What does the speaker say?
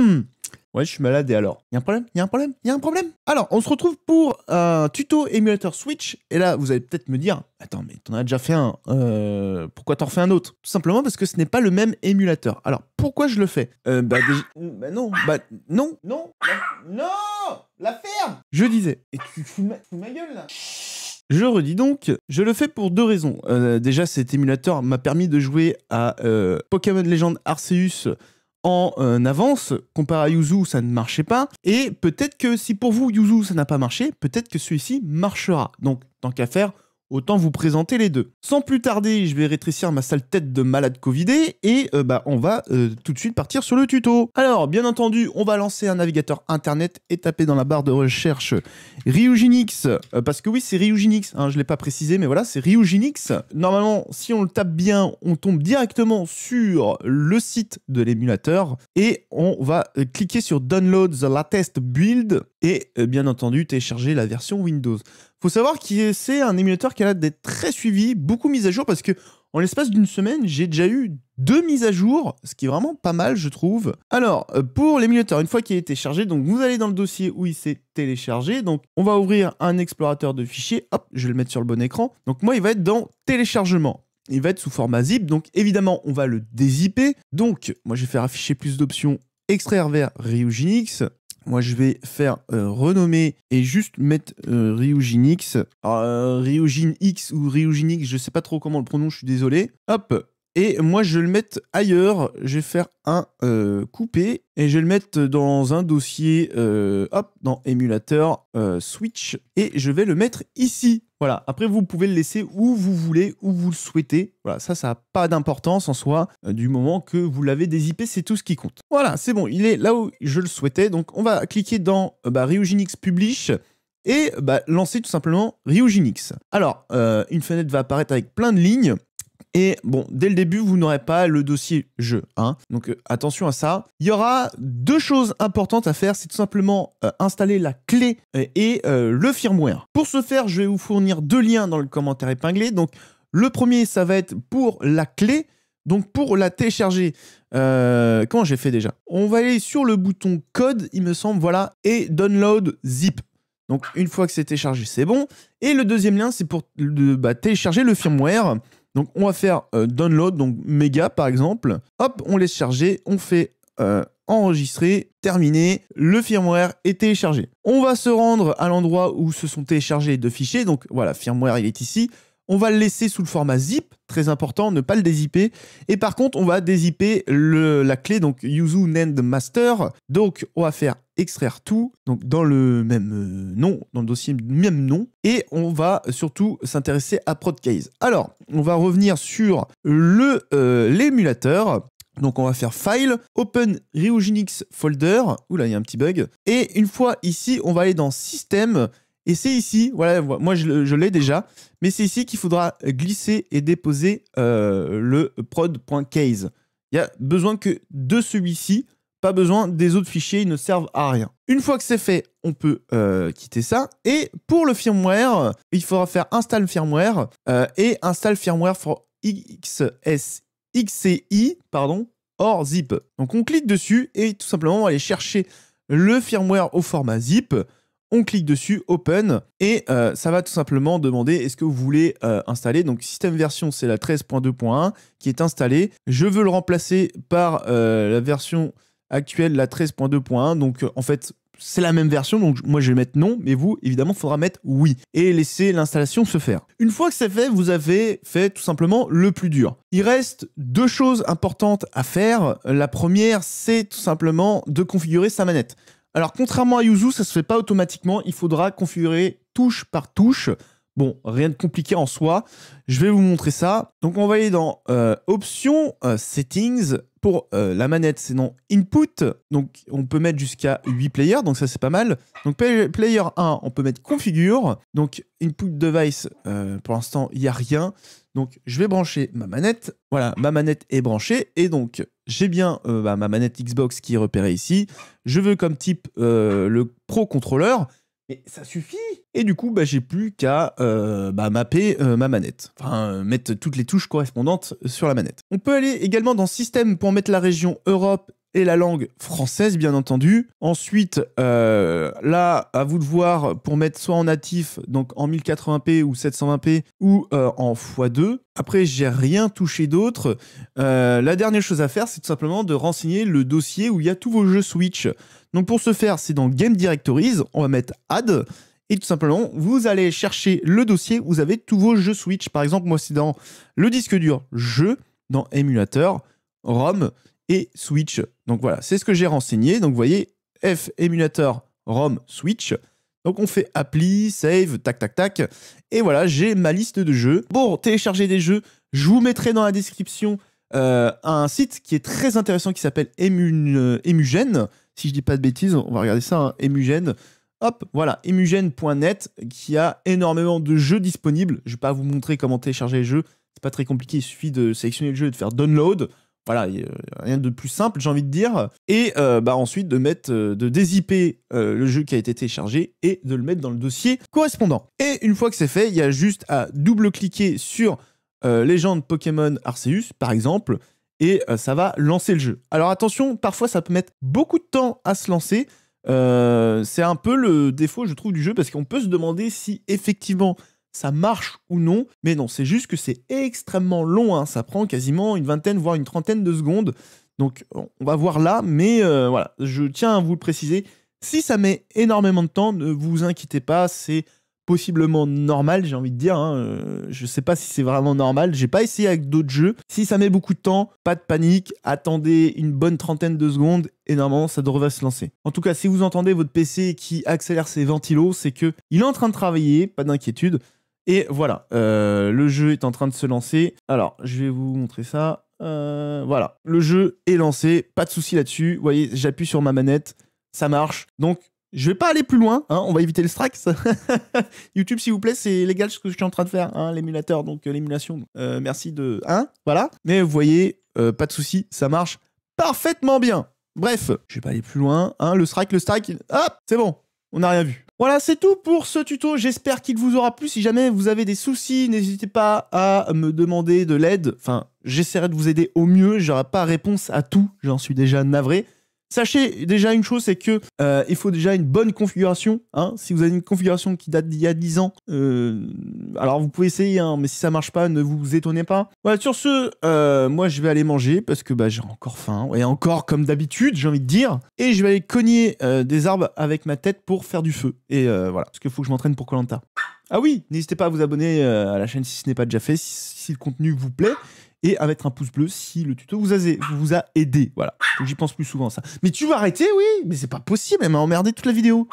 Hmm. Ouais, je suis malade et alors Il y un problème Il y un problème Il y un problème Alors, on se retrouve pour un tuto émulateur Switch. Et là, vous allez peut-être me dire Attends, mais t'en as déjà fait un. Euh, pourquoi t'en refais un autre Tout simplement parce que ce n'est pas le même émulateur. Alors, pourquoi je le fais euh, bah, bah, non, bah non, non, non, la ferme Je disais. Et tu fous ma, gueule là je redis donc, je le fais pour deux raisons. Euh, déjà, cet émulateur m'a permis de jouer à euh, Pokémon Legend Arceus en euh, avance, comparé à Yuzu, ça ne marchait pas. Et peut-être que si pour vous, Yuzu, ça n'a pas marché, peut-être que celui-ci marchera. Donc, tant qu'à faire, Autant vous présenter les deux. Sans plus tarder, je vais rétrécir ma sale tête de malade Covidé et euh, bah, on va euh, tout de suite partir sur le tuto. Alors, bien entendu, on va lancer un navigateur internet et taper dans la barre de recherche Ryuginix. Euh, parce que oui, c'est Ryuginix, hein, je ne l'ai pas précisé, mais voilà, c'est Ryuginix. Normalement, si on le tape bien, on tombe directement sur le site de l'émulateur et on va cliquer sur Download the latest build et euh, bien entendu télécharger la version Windows. Faut savoir que c'est un émulateur qui a l'air d'être très suivi, beaucoup mis à jour parce que en l'espace d'une semaine, j'ai déjà eu deux mises à jour, ce qui est vraiment pas mal, je trouve. Alors, euh, pour l'émulateur, une fois qu'il est chargé, donc vous allez dans le dossier où il s'est téléchargé. Donc, on va ouvrir un explorateur de fichiers. Hop, je vais le mettre sur le bon écran. Donc, moi, il va être dans téléchargement. Il va être sous format zip. Donc, évidemment, on va le dézipper. Donc, moi, je vais faire afficher plus d'options extraire vers RyuGinix. Moi, je vais faire euh, renommer et juste mettre euh, Ryujin X. Euh, ou Ryujin je sais pas trop comment le prononcer, je suis désolé. Hop et moi, je vais le mettre ailleurs. Je vais faire un euh, coupé et je vais le mettre dans un dossier, hop, dans émulateur Switch. Et je vais le mettre ici. Voilà. Après, vous pouvez le laisser où vous voulez, où vous le souhaitez. Voilà, ça, ça n'a pas d'importance en soi. Euh, du moment que vous l'avez dézippé, c'est tout ce qui compte. Voilà, c'est bon. Il est là où je le souhaitais. Donc, on va cliquer dans euh, bah, Publish et bah, lancer tout simplement Ryujinx. Alors, euh, une fenêtre va apparaître avec plein de lignes. Et bon, dès le début, vous n'aurez pas le dossier jeu. Hein. Donc euh, attention à ça. Il y aura deux choses importantes à faire. C'est tout simplement euh, installer la clé euh, et le firmware. Pour ce faire, je vais vous fournir deux liens dans le commentaire épinglé. Donc le premier, ça va être pour la clé. Donc pour la télécharger, comment j'ai fait déjà On va aller sur le bouton code, il me semble, voilà, et download zip. Donc une fois que c'est téléchargé, c'est bon. Et le deuxième lien, c'est pour bah, télécharger le firmware. Donc on va faire euh, download, donc méga par exemple. Hop, on laisse charger, on fait euh, enregistrer, terminer, le firmware est téléchargé. On va se rendre à l'endroit où se sont téléchargés les deux fichiers. Donc voilà, firmware il est ici. On va le laisser sous le format zip, très important, ne pas le dézipper. Et par contre, on va dézipper la clé, donc Yuzu Nend Master. Donc on va faire extraire tout, donc dans le même euh, nom, dans le dossier même nom, et on va surtout s'intéresser à prod case Alors, on va revenir sur euh, l'émulateur. Donc on va faire File, Open Riogenix Folder. Oula, il y a un petit bug. Et une fois ici, on va aller dans Système. Et c'est ici, voilà, moi je, l'ai déjà, mais c'est ici qu'il faudra glisser et déposer euh, le prod.case. Il y a besoin que de celui-ci pas besoin des autres fichiers, ils ne servent à rien. Une fois que c'est fait, on peut euh, quitter ça. Et pour le firmware, il faudra faire install firmware euh, et install firmware for XS, XCI, pardon, hors zip. Donc on clique dessus et tout simplement on va aller chercher le firmware au format zip. On clique dessus, open, et euh, ça va tout simplement demander est-ce que vous voulez installer. Donc système version, c'est la 13.2.1 qui est installée. Je veux le remplacer par la version actuelle, la 13.2.1. Donc, euh, en fait, c'est la même version, donc moi je vais mettre non, mais vous, évidemment, faudra mettre oui et laisser l'installation se faire. Une fois que c'est fait, vous avez fait tout simplement le plus dur. Il reste deux choses importantes à faire. La première, c'est tout simplement de configurer sa manette. Alors, contrairement à Yuzu, ça se fait pas automatiquement, il faudra configurer touche par touche. Bon, rien de compliqué en soi. Je vais vous montrer ça. Donc, on va aller dans euh, Options, euh, Settings, pour euh, la manette, c'est non input. Donc, on peut mettre jusqu'à 8 players. Donc, ça, c'est pas mal. Donc, player 1, on peut mettre configure. Donc, input device, euh, pour l'instant, il n'y a rien. Donc, je vais brancher ma manette. Voilà, ma manette est branchée. Et donc, j'ai bien euh, bah, ma manette Xbox qui est repérée ici. Je veux comme type le Pro contrôleur. Mais ça suffit et du coup, bah, j'ai plus qu'à euh, bah, mapper euh, ma manette. Enfin, euh, mettre toutes les touches correspondantes sur la manette. On peut aller également dans Système pour mettre la région Europe et la langue française, bien entendu. Ensuite, là, à vous de voir pour mettre soit en natif, donc en 1080p ou 720p, ou en x2. Après, j'ai rien touché d'autre. la dernière chose à faire, c'est tout simplement de renseigner le dossier où il y a tous vos jeux Switch. Donc pour ce faire, c'est dans Game Directories, on va mettre Add. Et tout simplement, vous allez chercher le dossier, vous avez tous vos jeux Switch. Par exemple, moi, c'est dans le disque dur jeu, dans émulateur, ROM et Switch. Donc voilà, c'est ce que j'ai renseigné. Donc vous voyez, F émulateur, ROM, Switch. Donc on fait appli, save, tac tac tac. Et voilà, j'ai ma liste de jeux. Pour télécharger des jeux, je vous mettrai dans la description euh, un site qui est très intéressant qui s'appelle euh, Emugen. Si je dis pas de bêtises, on va regarder ça, Emugène hein. ». Emugen. Hop, voilà, Emugen.net, qui a énormément de jeux disponibles. Je ne vais pas vous montrer comment télécharger les jeux, c'est pas très compliqué, il suffit de sélectionner le jeu et de faire download. Voilà, euh, rien de plus simple, j'ai envie de dire. Et euh, bah ensuite de mettre, euh, de dézipper le jeu qui a été téléchargé et de le mettre dans le dossier correspondant. Et une fois que c'est fait, il y a juste à double-cliquer sur Légende Pokémon Arceus, par exemple, et ça va lancer le jeu. Alors attention, parfois ça peut mettre beaucoup de temps à se lancer. Euh, c'est un peu le défaut, je trouve, du jeu, parce qu'on peut se demander si effectivement ça marche ou non. Mais non, c'est juste que c'est extrêmement long. Hein. Ça prend quasiment une vingtaine, voire une trentaine de secondes. Donc on va voir là, mais euh, voilà, je tiens à vous le préciser. Si ça met énormément de temps, ne vous inquiétez pas, c'est possiblement normal, j'ai envie de dire. Hein. Euh, je sais pas si c'est vraiment normal. J'ai pas essayé avec d'autres jeux. Si ça met beaucoup de temps, pas de panique. Attendez une bonne trentaine de secondes et normalement ça devrait se lancer. En tout cas, si vous entendez votre PC qui accélère ses ventilos, c'est que il est en train de travailler, pas d'inquiétude. Et voilà, euh, le jeu est en train de se lancer. Alors, je vais vous montrer ça. Euh, voilà, le jeu est lancé, pas de souci là-dessus. Vous voyez, j'appuie sur ma manette, ça marche. Donc, je vais pas aller plus loin, hein, on va éviter le strike. YouTube, s'il vous plaît, c'est légal ce que je suis en train de faire, hein, l'émulateur, donc euh, l'émulation. Euh, merci de. Hein, voilà. Mais vous voyez, euh, pas de souci, ça marche parfaitement bien. Bref, je vais pas aller plus loin. Hein, le strike, le strike, hop, c'est bon, on n'a rien vu. Voilà, c'est tout pour ce tuto. J'espère qu'il vous aura plu. Si jamais vous avez des soucis, n'hésitez pas à me demander de l'aide. Enfin, j'essaierai de vous aider au mieux. J'aurai pas réponse à tout. J'en suis déjà navré. Sachez déjà une chose, c'est que euh, il faut déjà une bonne configuration. Hein. Si vous avez une configuration qui date d'il y a 10 ans, euh, alors vous pouvez essayer, hein, mais si ça marche pas, ne vous étonnez pas. Voilà, sur ce, euh, moi je vais aller manger parce que bah, j'ai encore faim. Et encore comme d'habitude, j'ai envie de dire. Et je vais aller cogner des arbres avec ma tête pour faire du feu. Et voilà, parce qu'il faut que je m'entraîne pour Colanta. Ah oui, n'hésitez pas à vous abonner à la chaîne si ce n'est pas déjà fait, si le contenu vous plaît et à mettre un pouce bleu si le tuto vous a, vous a aidé. Voilà. J'y pense plus souvent ça. Mais tu vas arrêter, oui, mais c'est pas possible, elle m'a emmerdé toute la vidéo.